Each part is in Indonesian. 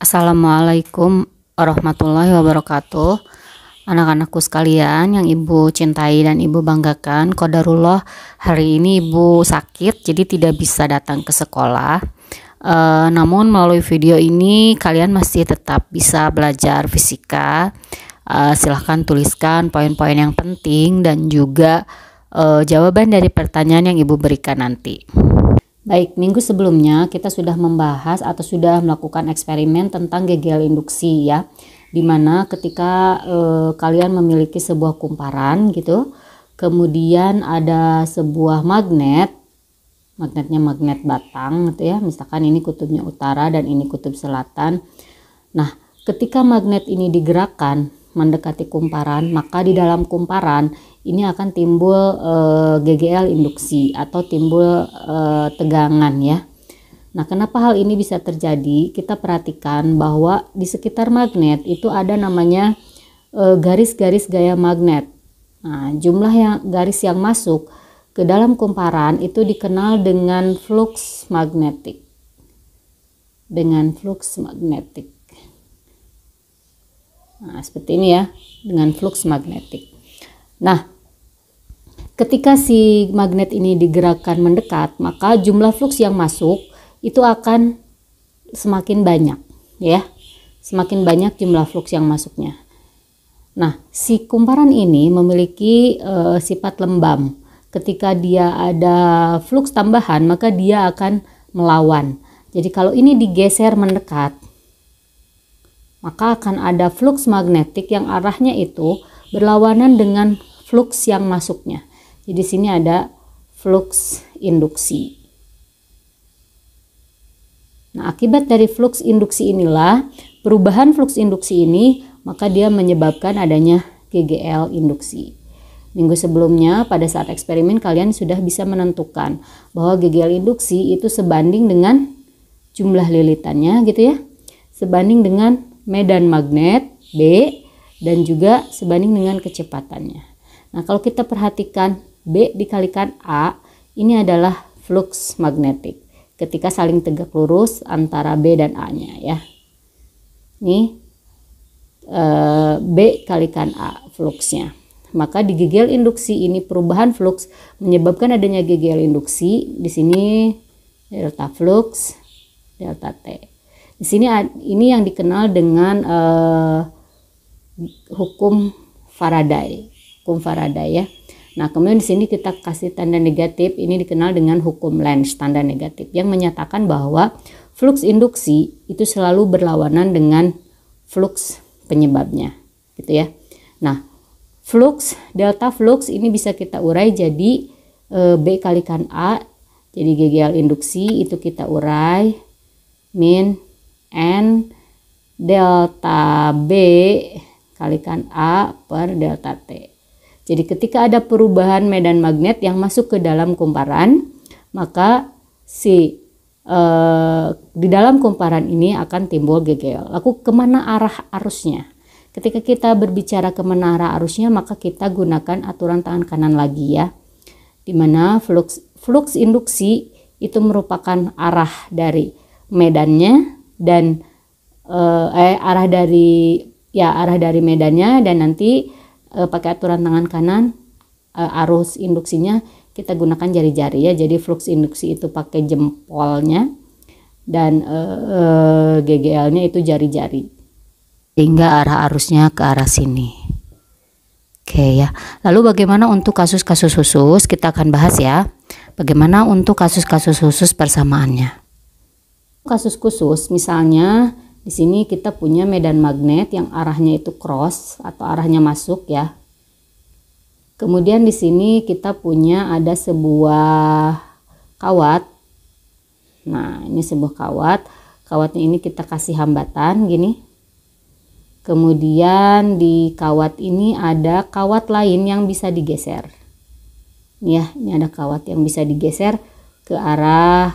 Assalamualaikum warahmatullahi wabarakatuh Anak-anakku sekalian yang ibu cintai dan ibu banggakan Kodarullah hari ini ibu sakit jadi tidak bisa datang ke sekolah e, Namun melalui video ini kalian masih tetap bisa belajar fisika e, Silahkan tuliskan poin-poin yang penting dan juga e, jawaban dari pertanyaan yang ibu berikan nanti Baik, minggu sebelumnya kita sudah membahas atau sudah melakukan eksperimen tentang gegel induksi ya. Dimana ketika e, kalian memiliki sebuah kumparan gitu, kemudian ada sebuah magnet, magnetnya magnet batang gitu ya, misalkan ini kutubnya utara dan ini kutub selatan. Nah, ketika magnet ini digerakkan, mendekati kumparan, maka di dalam kumparan ini akan timbul e, eh, GGL induksi atau timbul e, tegangan ya. Nah, kenapa hal ini bisa terjadi? Kita perhatikan bahwa di sekitar magnet itu ada namanya eh, garis-garis e, gaya magnet. Nah, jumlah yang garis yang masuk ke dalam kumparan itu dikenal dengan flux magnetik. Dengan flux magnetik. Nah, seperti ini ya, dengan flux magnetik. Nah, ketika si magnet ini digerakkan mendekat, maka jumlah flux yang masuk itu akan semakin banyak, ya. Semakin banyak jumlah flux yang masuknya. Nah, si kumparan ini memiliki uh, sifat lembam. Ketika dia ada flux tambahan, maka dia akan melawan. Jadi kalau ini digeser mendekat, maka akan ada flux magnetik yang arahnya itu berlawanan dengan flux yang masuknya. Jadi sini ada flux induksi. Nah, akibat dari flux induksi inilah perubahan flux induksi ini maka dia menyebabkan adanya GGL induksi. Minggu sebelumnya pada saat eksperimen kalian sudah bisa menentukan bahwa GGL induksi itu sebanding dengan jumlah lilitannya gitu ya. Sebanding dengan medan magnet B dan juga sebanding dengan kecepatannya. Nah, kalau kita perhatikan B dikalikan A, ini adalah flux magnetik ketika saling tegak lurus antara B dan A-nya ya. Ini eh, B kalikan A fluxnya. Maka di gegel induksi ini perubahan flux menyebabkan adanya gegel induksi. Di sini delta flux delta T. Di sini ini yang dikenal dengan uh, hukum Faraday, hukum Faraday ya. Nah, kemudian di sini kita kasih tanda negatif, ini dikenal dengan hukum Lenz, tanda negatif yang menyatakan bahwa flux induksi itu selalu berlawanan dengan flux penyebabnya, gitu ya. Nah, flux delta flux ini bisa kita urai jadi e, B kalikan A, jadi GGL induksi itu kita urai min N delta B kalikan A per delta T. Jadi ketika ada perubahan medan magnet yang masuk ke dalam kumparan, maka si eh, di dalam kumparan ini akan timbul gegel. Laku kemana arah arusnya? Ketika kita berbicara kemana arah arusnya, maka kita gunakan aturan tangan kanan lagi ya. Di mana flux, flux induksi itu merupakan arah dari medannya dan eh, eh arah dari ya arah dari medannya dan nanti eh, pakai aturan tangan kanan eh, arus induksinya kita gunakan jari-jari ya. Jadi flux induksi itu pakai jempolnya dan eh, eh, GGL-nya itu jari-jari. Sehingga arah arusnya ke arah sini. Oke ya. Lalu bagaimana untuk kasus-kasus khusus? Kita akan bahas ya. Bagaimana untuk kasus-kasus khusus persamaannya? kasus khusus misalnya di sini kita punya medan magnet yang arahnya itu cross atau arahnya masuk ya. Kemudian di sini kita punya ada sebuah kawat. Nah, ini sebuah kawat. Kawatnya ini kita kasih hambatan gini. Kemudian di kawat ini ada kawat lain yang bisa digeser. Ini ya, ini ada kawat yang bisa digeser ke arah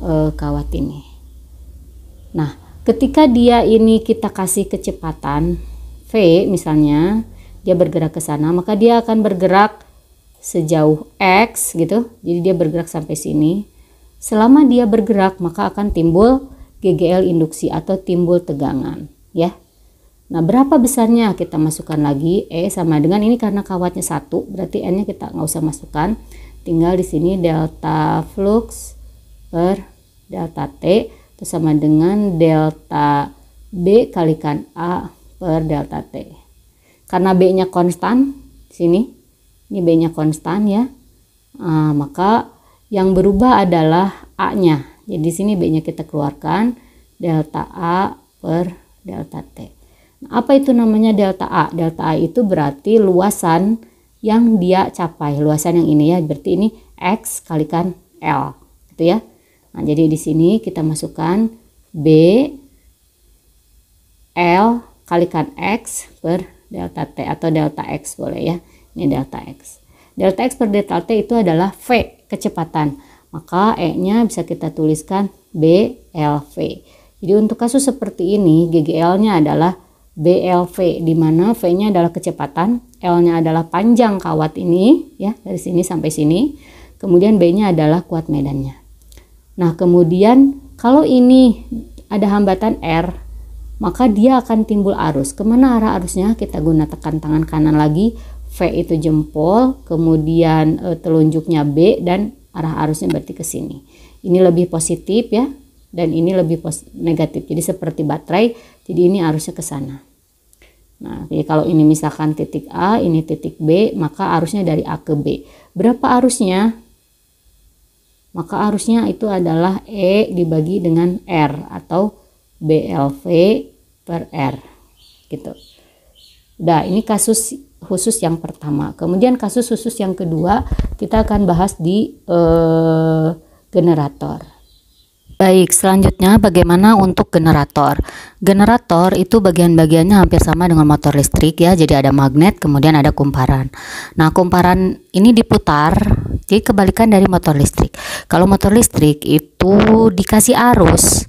e, kawat ini. Nah, ketika dia ini kita kasih kecepatan V misalnya, dia bergerak ke sana, maka dia akan bergerak sejauh X gitu. Jadi dia bergerak sampai sini. Selama dia bergerak, maka akan timbul GGL induksi atau timbul tegangan, ya. Nah, berapa besarnya kita masukkan lagi E sama dengan ini karena kawatnya satu, berarti N-nya kita nggak usah masukkan. Tinggal di sini delta flux per delta T sama dengan delta B kalikan A per delta T. Karena B-nya konstan, sini, ini B-nya konstan ya, nah, maka yang berubah adalah A-nya. Jadi sini B-nya kita keluarkan, delta A per delta T. Nah, apa itu namanya delta A? Delta A itu berarti luasan yang dia capai, luasan yang ini ya, berarti ini X kalikan L, gitu ya. Nah, jadi di sini kita masukkan B L kalikan X per delta T atau delta X boleh ya. Ini delta X. Delta X per delta T itu adalah V kecepatan. Maka E-nya bisa kita tuliskan b l v Jadi untuk kasus seperti ini GGL-nya adalah BLV di mana V-nya adalah kecepatan, L-nya adalah panjang kawat ini ya dari sini sampai sini. Kemudian B-nya adalah kuat medannya. Nah, kemudian kalau ini ada hambatan R, maka dia akan timbul arus. Kemana arah arusnya? Kita guna tekan tangan kanan lagi. V itu jempol, kemudian e, telunjuknya B dan arah arusnya berarti ke sini. Ini lebih positif ya, dan ini lebih negatif. Jadi seperti baterai, jadi ini arusnya ke sana. Nah, jadi kalau ini misalkan titik A, ini titik B, maka arusnya dari A ke B. Berapa arusnya? maka arusnya itu adalah E dibagi dengan R atau BLV per R gitu. Nah, ini kasus khusus yang pertama. Kemudian kasus khusus yang kedua kita akan bahas di eh, generator. Baik, selanjutnya bagaimana untuk generator? Generator itu bagian-bagiannya hampir sama dengan motor listrik ya, jadi ada magnet, kemudian ada kumparan. Nah, kumparan ini diputar, jadi kebalikan dari motor listrik. Kalau motor listrik itu dikasih arus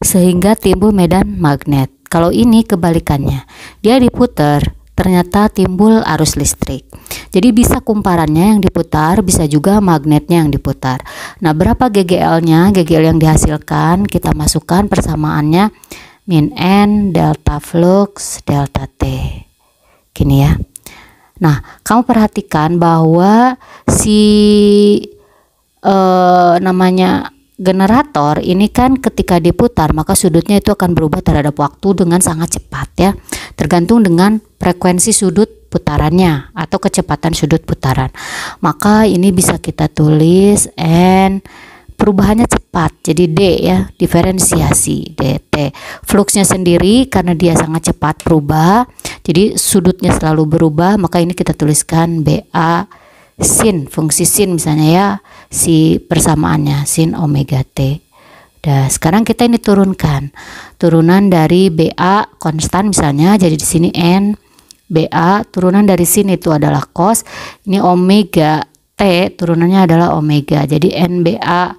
sehingga timbul medan magnet. Kalau ini kebalikannya, dia diputar ternyata timbul arus listrik. Jadi bisa kumparannya yang diputar, bisa juga magnetnya yang diputar. Nah, berapa GGL-nya? GGL yang dihasilkan kita masukkan persamaannya min N delta flux delta T. Gini ya. Nah, kamu perhatikan bahwa si eh, namanya generator ini kan ketika diputar maka sudutnya itu akan berubah terhadap waktu dengan sangat cepat ya tergantung dengan frekuensi sudut putarannya atau kecepatan sudut putaran maka ini bisa kita tulis n perubahannya cepat jadi D ya diferensiasi DT fluxnya sendiri karena dia sangat cepat berubah jadi sudutnya selalu berubah maka ini kita tuliskan BA sin fungsi sin misalnya ya si persamaannya sin omega t. Nah, sekarang kita ini turunkan. Turunan dari BA konstan misalnya jadi di sini N BA turunan dari sini itu adalah cos. Ini omega T turunannya adalah omega. Jadi n ba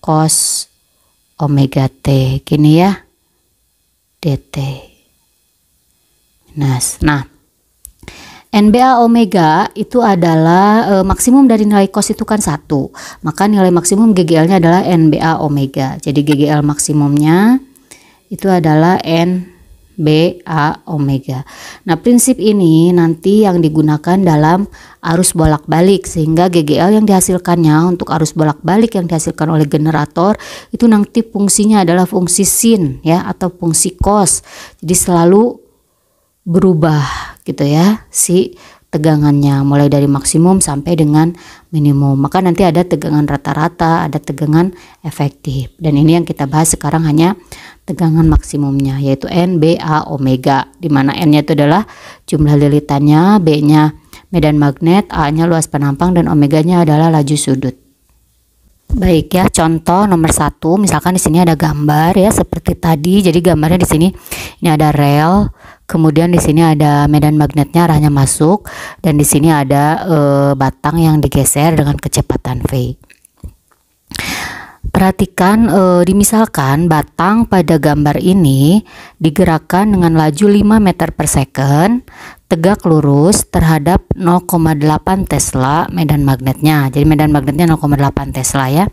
cos omega T. Gini ya. DT. Nah, nah NBA omega itu adalah e, maksimum dari nilai kos itu kan satu, maka nilai maksimum GGL-nya adalah NBA omega. Jadi GGL maksimumnya itu adalah NBA omega. Nah prinsip ini nanti yang digunakan dalam arus bolak-balik sehingga GGL yang dihasilkannya untuk arus bolak-balik yang dihasilkan oleh generator itu nanti fungsinya adalah fungsi sin ya atau fungsi kos. Jadi selalu berubah gitu ya si tegangannya mulai dari maksimum sampai dengan minimum maka nanti ada tegangan rata-rata ada tegangan efektif dan ini yang kita bahas sekarang hanya tegangan maksimumnya yaitu NBA B, A, Omega dimana N nya itu adalah jumlah lilitannya B nya medan magnet A nya luas penampang dan Omega nya adalah laju sudut Baik ya, contoh nomor satu, misalkan di sini ada gambar ya seperti tadi. Jadi gambarnya di sini ini ada rel, kemudian di sini ada medan magnetnya arahnya masuk dan di sini ada e, batang yang digeser dengan kecepatan v. Perhatikan e, eh, dimisalkan batang pada gambar ini digerakkan dengan laju 5 meter per second tegak lurus terhadap 0,8 Tesla medan magnetnya. Jadi medan magnetnya 0,8 Tesla ya.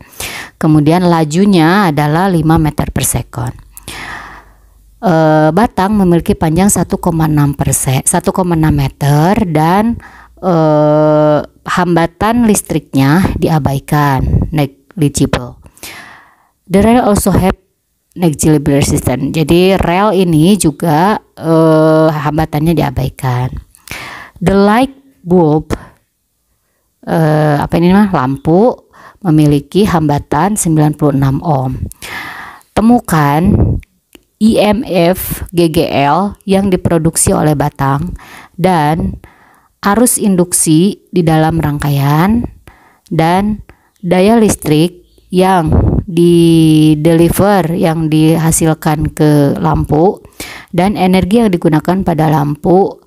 Kemudian lajunya adalah 5 meter per second. E, batang memiliki panjang 1,6 1,6 meter dan e, hambatan listriknya diabaikan negligible. The rail also have negligible resistance. Jadi rail ini juga uh, hambatannya diabaikan. The light bulb uh, apa ini mah lampu memiliki hambatan 96 ohm. Temukan EMF GGL yang diproduksi oleh batang dan arus induksi di dalam rangkaian dan daya listrik yang di deliver yang dihasilkan ke lampu dan energi yang digunakan pada lampu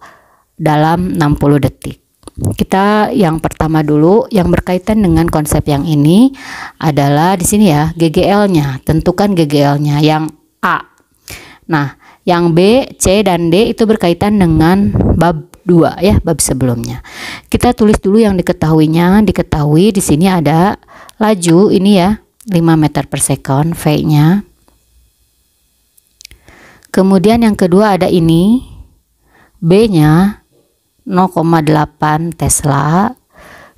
dalam 60 detik. Kita yang pertama dulu yang berkaitan dengan konsep yang ini adalah di sini ya GGL-nya, tentukan GGL-nya yang A. Nah, yang B, C dan D itu berkaitan dengan bab 2 ya, bab sebelumnya. Kita tulis dulu yang diketahuinya, diketahui di sini ada laju ini ya, 5 meter per second V-nya. Kemudian yang kedua ada ini B-nya 0,8 Tesla.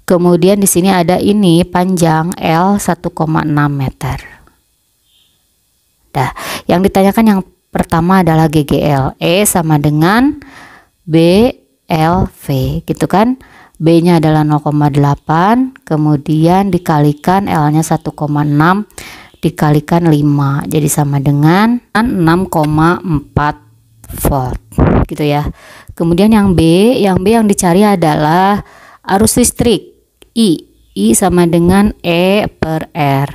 Kemudian di sini ada ini panjang L 1,6 meter. Dah, yang ditanyakan yang pertama adalah GGL E sama dengan b l v, gitu kan. B-nya adalah 0,8, kemudian dikalikan L-nya 1,6 dikalikan 5. Jadi sama dengan 6,4 volt gitu ya. Kemudian yang B, yang B yang dicari adalah arus listrik I. I sama dengan E per R.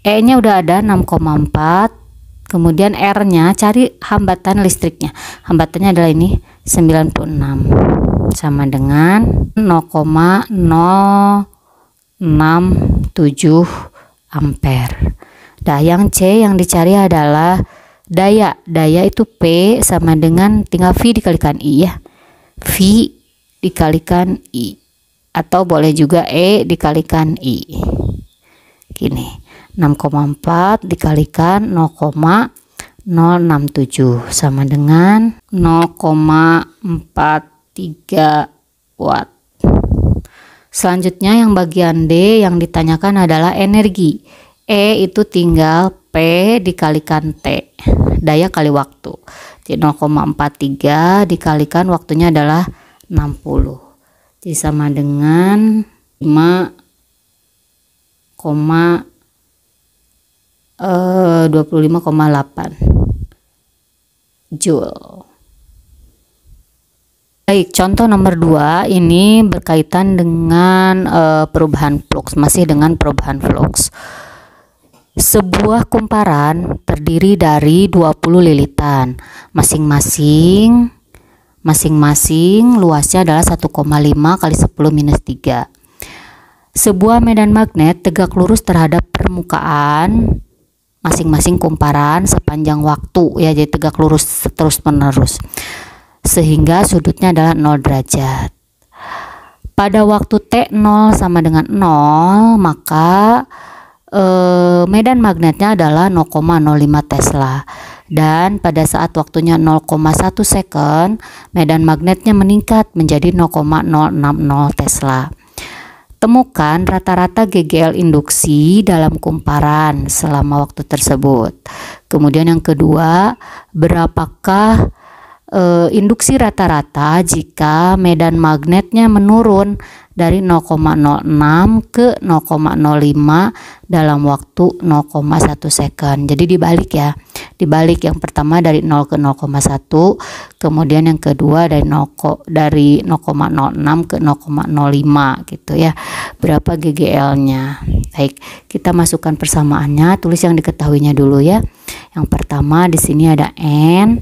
E-nya udah ada 6,4. Kemudian R-nya cari hambatan listriknya. Hambatannya adalah ini 96 sama dengan 0,067 ampere. Nah, yang C yang dicari adalah daya. Daya itu P sama dengan tinggal V dikalikan I ya. V dikalikan I atau boleh juga E dikalikan I. Gini. 6,4 dikalikan 0,067 sama dengan 0,4 3 watt. Selanjutnya yang bagian D yang ditanyakan adalah energi. E itu tinggal P dikalikan T, daya kali waktu. 0,43 dikalikan waktunya adalah 60. Jadi sama dengan 5, eh, 25,8 joule. Baik, contoh nomor dua ini berkaitan dengan uh, perubahan flux, masih dengan perubahan flux. Sebuah kumparan terdiri dari 20 lilitan, masing-masing masing-masing luasnya adalah 1,5 kali 10 minus 3. Sebuah medan magnet tegak lurus terhadap permukaan masing-masing kumparan sepanjang waktu ya jadi tegak lurus terus-menerus sehingga sudutnya adalah 0 derajat. Pada waktu T0 sama dengan 0, maka e, medan magnetnya adalah 0,05 Tesla. Dan pada saat waktunya 0,1 second, medan magnetnya meningkat menjadi 0,060 Tesla. Temukan rata-rata GGL induksi dalam kumparan selama waktu tersebut. Kemudian yang kedua, berapakah e, induksi rata-rata jika medan magnetnya menurun dari 0,06 ke 0,05 dalam waktu 0,1 second. Jadi dibalik ya. Dibalik yang pertama dari 0 ke 0,1, kemudian yang kedua dari 0 dari 0,06 ke 0,05 gitu ya. Berapa GGL-nya? Baik, kita masukkan persamaannya, tulis yang diketahuinya dulu ya. Yang pertama di sini ada N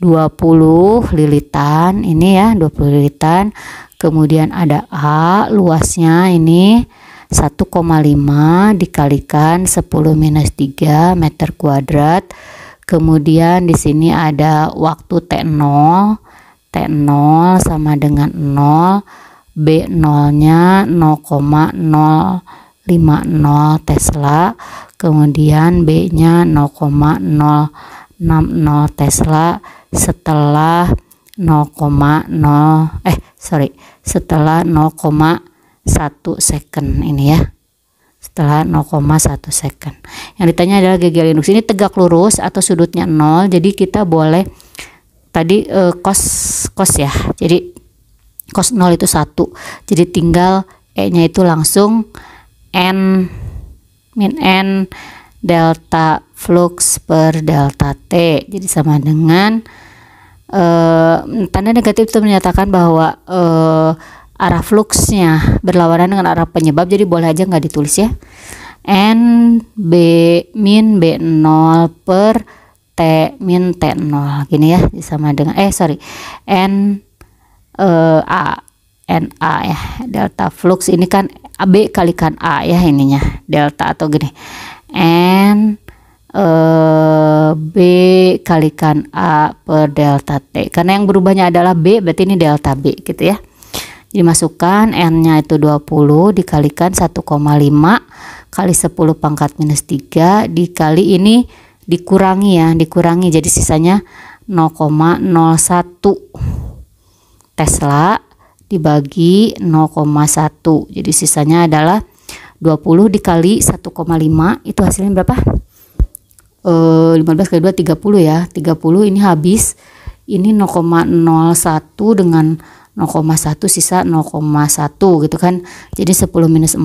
20 lilitan ini ya 20 lilitan kemudian ada A luasnya ini 1,5 dikalikan 10 minus 3 meter kuadrat kemudian di sini ada waktu T0 T0 sama dengan 0 B0 nya 0,050 Tesla, kemudian B-nya 0,060 Tesla setelah 0,0 eh sorry setelah 0,1 second ini ya setelah 0,1 second yang ditanya adalah gagal induksi ini tegak lurus atau sudutnya 0 jadi kita boleh tadi eh, cos cos ya jadi cos 0 itu 1 jadi tinggal e nya itu langsung n min n delta flux per delta T. Jadi sama dengan eh, tanda negatif itu menyatakan bahwa eh, arah fluxnya berlawanan dengan arah penyebab. Jadi boleh aja nggak ditulis ya. N B min B0 per T min T0 gini ya sama dengan eh sorry N eh, A N A ya delta flux ini kan B kalikan A ya ininya delta atau gini N eh, B kalikan A per delta T karena yang berubahnya adalah B berarti ini delta B gitu ya dimasukkan N-nya itu 20 dikalikan 1,5 kali 10 pangkat minus 3 dikali ini dikurangi ya dikurangi jadi sisanya 0,01 Tesla dibagi 0,1 jadi sisanya adalah 20 dikali 1,5 itu hasilnya berapa? 15 eh, kali 2 30 ya 30 ini habis ini 0,01 dengan 0,1 sisa 0,1 gitu kan jadi 10 minus 4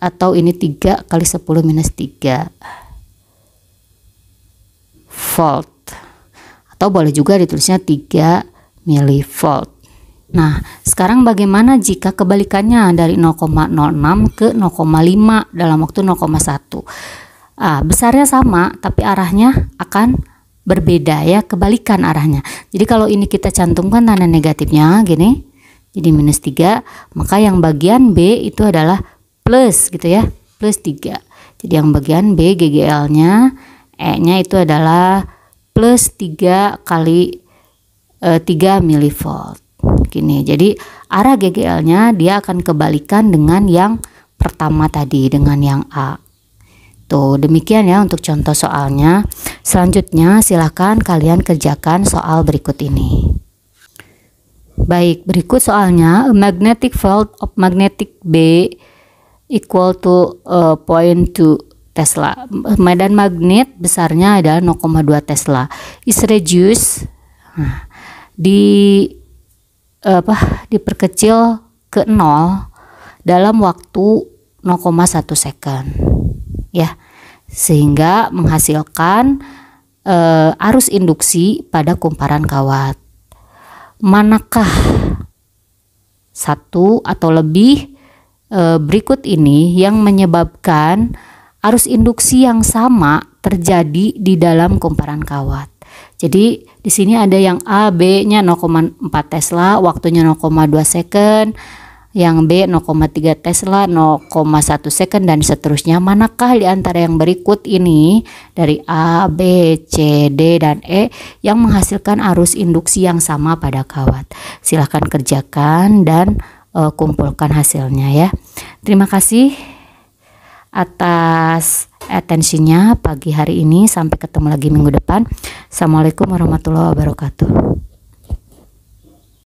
atau ini 3 kali 10 minus 3 volt atau boleh juga ditulisnya 3 milivolt Nah, sekarang bagaimana jika kebalikannya dari 0,06 ke 0,5 dalam waktu 0,1? uh, besarnya sama tapi arahnya akan berbeda ya kebalikan arahnya jadi kalau ini kita cantumkan tanda negatifnya gini jadi minus tiga, maka yang bagian B itu adalah plus gitu ya plus tiga. jadi yang bagian B GGL nya E nya itu adalah plus tiga kali e, eh, 3 milivolt gini jadi arah GGL nya dia akan kebalikan dengan yang pertama tadi dengan yang A Tuh, gitu. demikian ya untuk contoh soalnya. Selanjutnya silahkan kalian kerjakan soal berikut ini. Baik, berikut soalnya. A magnetic field of magnetic B equal to uh, to Tesla. Medan magnet besarnya adalah 0,2 Tesla. Is reduced nah, di apa diperkecil ke 0 dalam waktu 0,1 second. Ya sehingga menghasilkan e, arus induksi pada kumparan kawat. Manakah satu atau lebih e, berikut ini yang menyebabkan arus induksi yang sama terjadi di dalam kumparan kawat? Jadi di sini ada yang A, B-nya 0,4 Tesla, waktunya 0,2 second, yang B 0,3 Tesla, 0,1 second dan seterusnya. Manakah di antara yang berikut ini dari A, B, C, D dan E yang menghasilkan arus induksi yang sama pada kawat? Silahkan kerjakan dan uh, kumpulkan hasilnya ya. Terima kasih atas atensinya pagi hari ini. Sampai ketemu lagi minggu depan. Assalamualaikum warahmatullahi wabarakatuh.